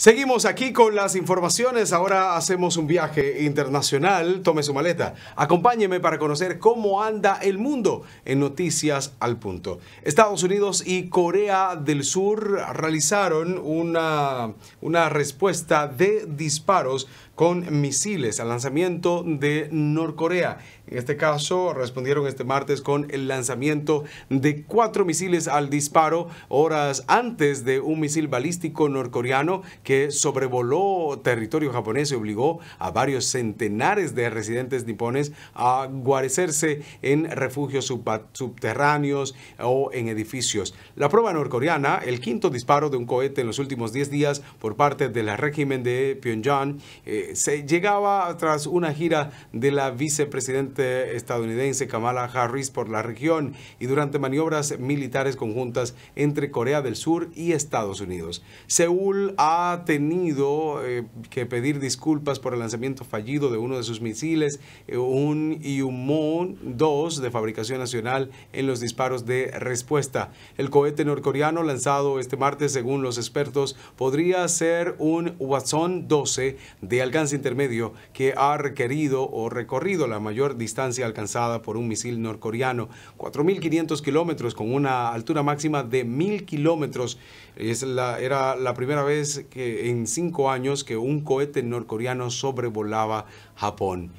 Seguimos aquí con las informaciones. Ahora hacemos un viaje internacional. Tome su maleta. Acompáñeme para conocer cómo anda el mundo en Noticias al Punto. Estados Unidos y Corea del Sur realizaron una, una respuesta de disparos con misiles al lanzamiento de Norcorea. En este caso, respondieron este martes con el lanzamiento de cuatro misiles al disparo horas antes de un misil balístico norcoreano que sobrevoló territorio japonés y obligó a varios centenares de residentes nipones a guarecerse en refugios subterráneos o en edificios. La prueba norcoreana, el quinto disparo de un cohete en los últimos 10 días por parte del régimen de Pyongyang, eh, se llegaba tras una gira de la vicepresidente estadounidense Kamala Harris por la región y durante maniobras militares conjuntas entre Corea del Sur y Estados Unidos. Seúl ha tenido eh, que pedir disculpas por el lanzamiento fallido de uno de sus misiles, eh, un yumon 2 de fabricación nacional en los disparos de respuesta. El cohete norcoreano lanzado este martes, según los expertos, podría ser un Watson 12 de alcance intermedio que ha requerido o recorrido la mayor distancia alcanzada por un misil norcoreano, 4.500 kilómetros con una altura máxima de 1.000 kilómetros. Es era la primera vez que en cinco años que un cohete norcoreano sobrevolaba Japón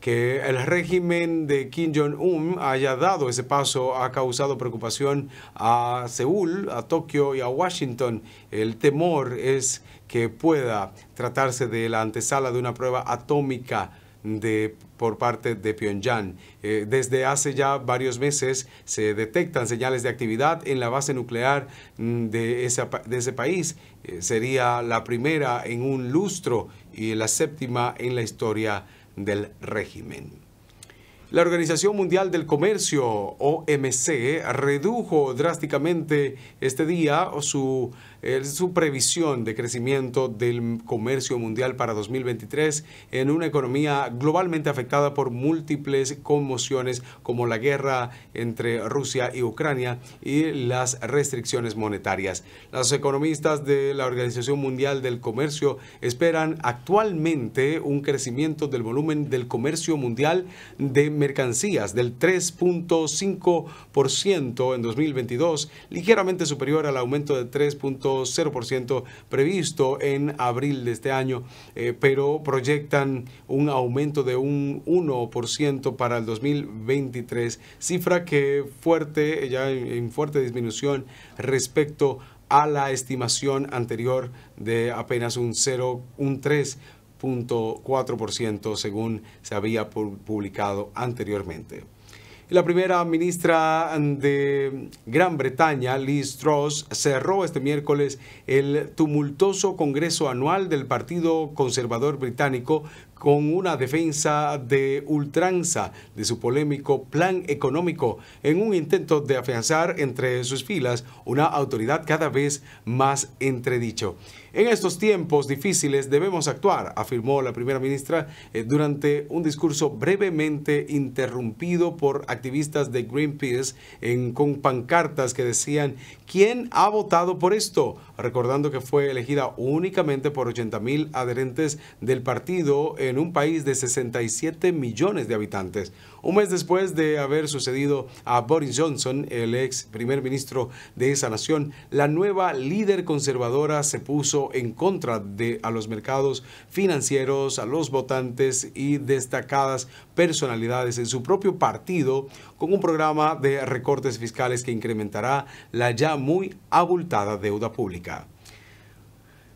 que el régimen de Kim Jong-un haya dado ese paso ha causado preocupación a Seúl, a Tokio y a Washington. El temor es que pueda tratarse de la antesala de una prueba atómica de, por parte de Pyongyang. Eh, desde hace ya varios meses se detectan señales de actividad en la base nuclear mm, de, de ese país. Eh, sería la primera en un lustro y la séptima en la historia del régimen. La Organización Mundial del Comercio, OMC, redujo drásticamente este día su, eh, su previsión de crecimiento del comercio mundial para 2023 en una economía globalmente afectada por múltiples conmociones como la guerra entre Rusia y Ucrania y las restricciones monetarias. Los economistas de la Organización Mundial del Comercio esperan actualmente un crecimiento del volumen del comercio mundial de mercancías del 3.5% en 2022, ligeramente superior al aumento de 3.0% previsto en abril de este año, eh, pero proyectan un aumento de un 1% para el 2023, cifra que fuerte, ya en fuerte disminución respecto a la estimación anterior de apenas un 0, 4% según se había publicado anteriormente. La primera ministra de Gran Bretaña, Liz Truss, cerró este miércoles el tumultuoso Congreso Anual del Partido Conservador Británico con una defensa de ultranza de su polémico plan económico en un intento de afianzar entre sus filas una autoridad cada vez más entredicho. En estos tiempos difíciles debemos actuar, afirmó la primera ministra eh, durante un discurso brevemente interrumpido por activistas de Greenpeace en, con pancartas que decían ¿Quién ha votado por esto? Recordando que fue elegida únicamente por 80 mil adherentes del partido en un país de 67 millones de habitantes. Un mes después de haber sucedido a Boris Johnson, el ex primer ministro de esa nación, la nueva líder conservadora se puso en contra de a los mercados financieros, a los votantes y destacadas personalidades en su propio partido con un programa de recortes fiscales que incrementará la ya muy abultada deuda pública.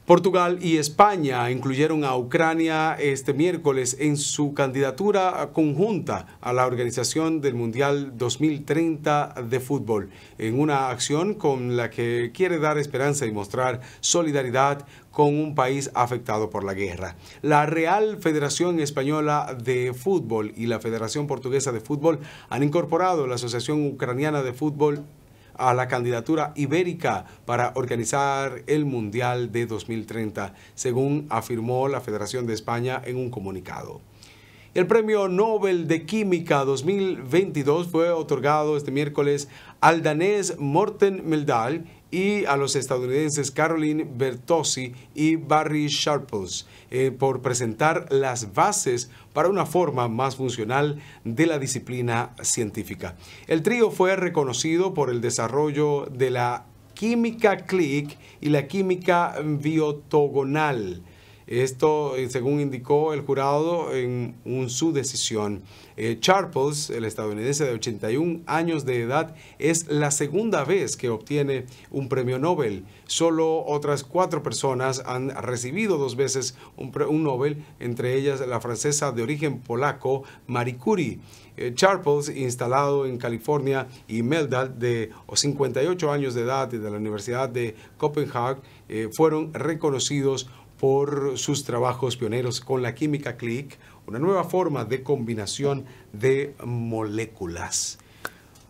Portugal y España incluyeron a Ucrania este miércoles en su candidatura conjunta a la organización del Mundial 2030 de fútbol, en una acción con la que quiere dar esperanza y mostrar solidaridad con un país afectado por la guerra. La Real Federación Española de Fútbol y la Federación Portuguesa de Fútbol han incorporado la Asociación Ucraniana de Fútbol a la candidatura ibérica para organizar el Mundial de 2030, según afirmó la Federación de España en un comunicado. El Premio Nobel de Química 2022 fue otorgado este miércoles al danés Morten Meldal y a los estadounidenses Caroline Bertozzi y Barry Sharples eh, por presentar las bases para una forma más funcional de la disciplina científica. El trío fue reconocido por el desarrollo de la química click y la química biotogonal esto, eh, según indicó el jurado en su decisión. Eh, Charples, el estadounidense de 81 años de edad, es la segunda vez que obtiene un premio Nobel. Solo otras cuatro personas han recibido dos veces un, Nobel, entre ellas la francesa de origen polaco Marie Curie. Eh, instalado en California, y Meldal, de 58 años de edad, de la Universidad de Copenhague, fueron reconocidos por sus trabajos pioneros con la química click, una nueva forma de combinación de moléculas.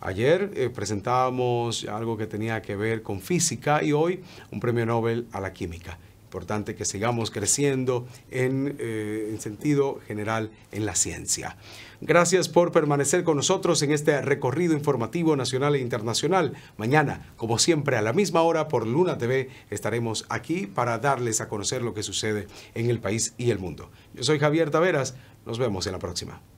Ayer eh, presentábamos algo que tenía que ver con física y hoy un premio Nobel a la química importante que sigamos creciendo en, eh, en sentido general en la ciencia. Gracias por permanecer con nosotros en este recorrido informativo nacional e internacional. Mañana, como siempre, a la misma hora por Luna TV, estaremos aquí para darles a conocer lo que sucede en el país y el mundo. Yo soy Javier Taveras, nos vemos en la próxima.